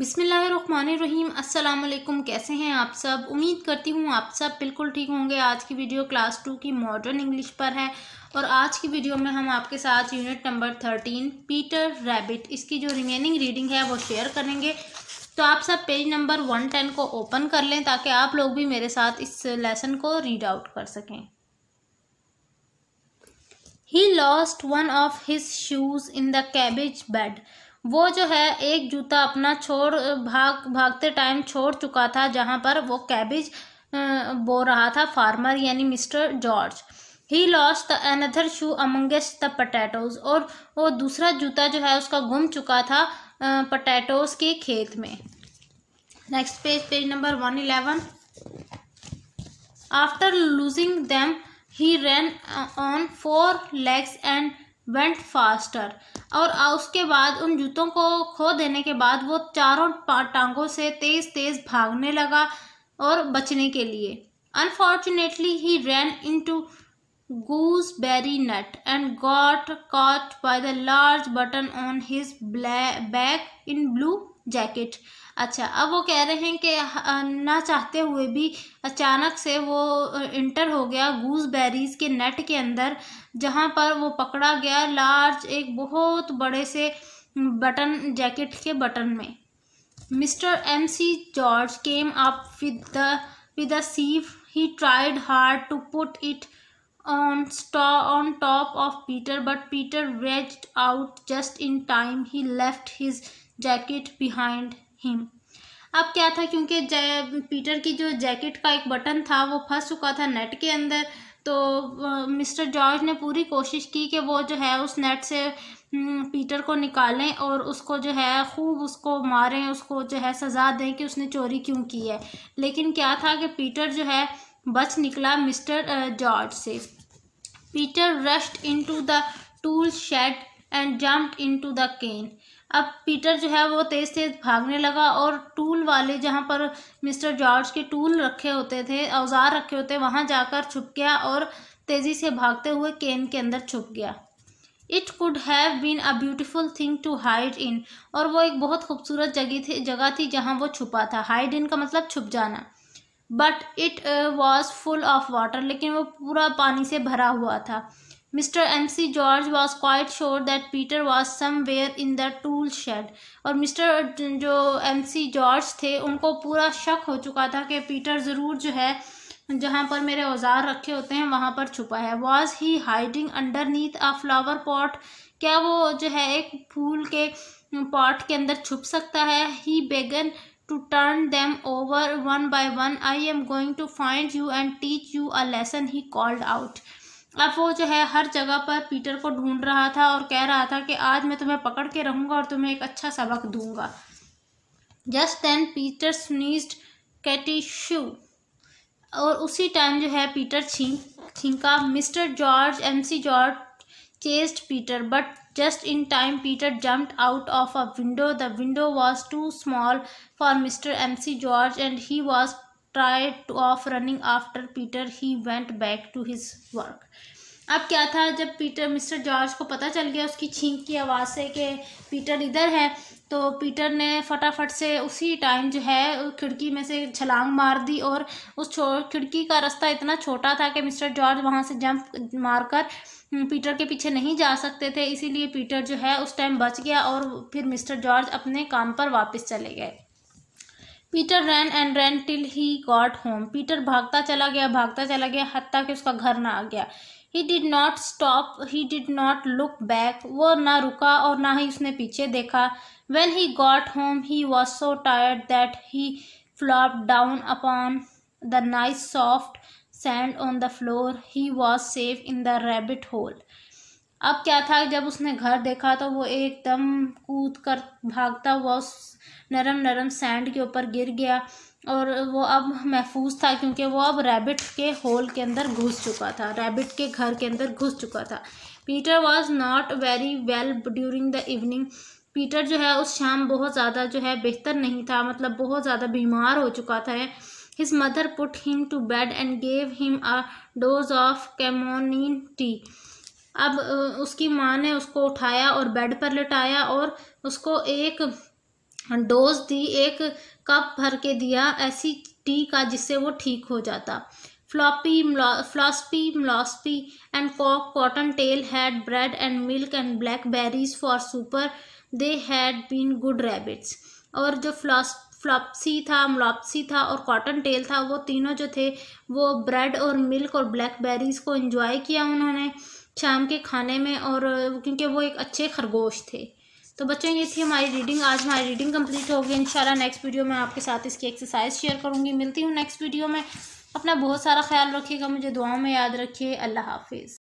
बिसमीम् अल्लाम कैसे हैं आप सब उम्मीद करती हूँ आप सब बिल्कुल ठीक होंगे आज की वीडियो क्लास टू की मॉडर्न इंग्लिश पर है और आज की वीडियो में हम आपके साथ unit number thirteen Peter Rabbit इसकी जो रिमेनिंग रीडिंग है वो शेयर करेंगे तो आप सब पेज नंबर वन टेन को ओपन कर लें ताकि आप लोग भी मेरे साथ इस लेसन को रीड आउट कर सकें he lost one of his shoes in the cabbage bed वो जो है एक जूता अपना छोड़ भाग भागते टाइम छोड़ चुका था जहाँ पर वो कैबिज बो रहा था फार्मर यानी mister George he lost the another shoe amongst the potatoes और वो दूसरा जूता जो है उसका गुम चुका था पटैटोज के खेत में next page page number one eleven after losing them he ran on four legs and went faster और उसके बाद उन जूतों को खो देने के बाद वो चारों टांगों से तेज़ तेज़ भागने लगा और बचने के लिए unfortunately he ran in to gooseberry net and got caught by the large button on his back in blue jacket अच्छा अब वो कह रहे हैं कि ना चाहते हुए भी अचानक से वो इंटर हो गया गूसबेरीज के नेट के अंदर जहाँ पर वो पकड़ा गया लार्ज एक बहुत बड़े से बटन जैकेट के बटन में mister M C George came up with with a sieve he tried hard to put it on स्टॉ on top of Peter but Peter rage out just in time he left his jacket behind him अब क्या था क्योंकि Peter की जो jacket का एक button था वो फंस चुका था नेट के अंदर तो मिस्टर जॉर्ज ने पूरी कोशिश की कि वो जो है उस नेट से पीटर को निकालें और उसको जो है खूब उसको मारें उसको जो है सज़ा दें कि उसने चोरी क्यों की है लेकिन क्या था कि पीटर जो है बच निकला मिस्टर जॉर्ज से Peter rushed into the tool shed and jumped into the can अब पीटर जो है वो तेज़ तेज़ भागने लगा और टूल वाले जहाँ पर मिस्टर जॉर्ज के टूल रखे होते थे औजार रखे होते वहाँ जाकर छुप गया और तेज़ी से भागते हुए केन के अंदर छुप गया it could have been a beautiful thing to hide in और वो एक बहुत खूबसूरत जगह थी जगह थी जहाँ वो छुपा था हाइड इन का मतलब छुप जाना but it was full of water लेकिन वो पूरा पानी से भरा हुआ था mister M C George was quite sure that Peter was somewhere in the tool shed और मिस्टर जो एम सी जॉर्ज थे उनको पूरा शक हो चुका था कि पीटर ज़रूर जो है जहाँ पर मेरे औजार रखे होते हैं वहाँ पर छुपा है was he hiding underneath a flower pot क्या वो जो है एक फूल के पॉट के अंदर छुप सकता है he began to turn them over one by one I am going to find you and teach you a lesson he called out अब वो जो है हर जगह पर पीटर को ढूंढ रहा था और कह रहा था कि आज मैं तुम्हें पकड़ के रहूँगा और तुम्हें एक अच्छा सबक दूंगा just then Peter sneezed shoo और उसी टाइम जो है पीटर छींक छींका mister George MC George Peter but just in time Peter Peter out of a window the window was too small for mister M C George and he was tired of running after Peter he went back to his work अब क्या था जब Peter mister George को पता चल गया उसकी छींक की आवाज़ से कि पीटर इधर है तो पीटर ने फटाफट से उसी टाइम जो है खिड़की में से छलांग मार दी और उस खिड़की का रास्ता इतना छोटा था कि मिस्टर जॉर्ज वहाँ से जंप मारकर पीटर हम्म, के पीछे नहीं जा सकते थे इसीलिए पीटर जो है उस टाइम बच गया और फिर मिस्टर जॉर्ज अपने काम पर वापस चले गए Peter ran and ran till he got home Peter भागता चला गया भागता चला गया हत्या कि उसका घर ना आ गया he did not stop he did not look back वो ना रुका और ना ही उसने पीछे देखा when he got home he was so tired that he flop down upon the nice soft sand on the floor he was safe in the rabbit hole अब क्या था जब उसने घर देखा तो वो एकदम कूद कर भागता हुआ उस नरम नरम सैंड के ऊपर गिर गया और वो अब महफूज था क्योंकि वो अब रैबिट के होल के अंदर घुस चुका था रैबिट के घर के अंदर घुस चुका था Peter was not very well during the evening Peter जो है उस शाम बहुत ज़्यादा जो है बेहतर नहीं था मतलब बहुत ज़्यादा बीमार हो चुका था his mother put him to bed and gave him a dose of camomile tea अब उसकी माँ ने उसको उठाया और बेड पर लिटाया और उसको एक डोज दी एक कप भर के दिया ऐसी टी का जिससे वो ठीक हो जाता फ्लॉपी फ्लॉसपी मलॉसपी एंड कॉक Cottontail had bread and milk and blackberries for supper they had been good rabbits और जो फ्लॉस फ्लॉपसी था मलॉपसी था और कॉटन टेल था वो तीनों जो थे वो ब्रेड और मिल्क और ब्लैक बेरीज को इन्जॉय किया उन्होंने शाम के खाने में और क्योंकि वो एक अच्छे खरगोश थे तो बच्चों ये थी हमारी रीडिंग आज हमारी रीडिंग कंप्लीट होगी इंशाल्लाह नेक्स्ट वीडियो में आपके साथ इसकी एक्सरसाइज शेयर करूँगी मिलती हूँ नेक्स्ट वीडियो में अपना बहुत सारा ख्याल रखिएगा मुझे दुआओं में याद रखिए अल्लाह हाफिज़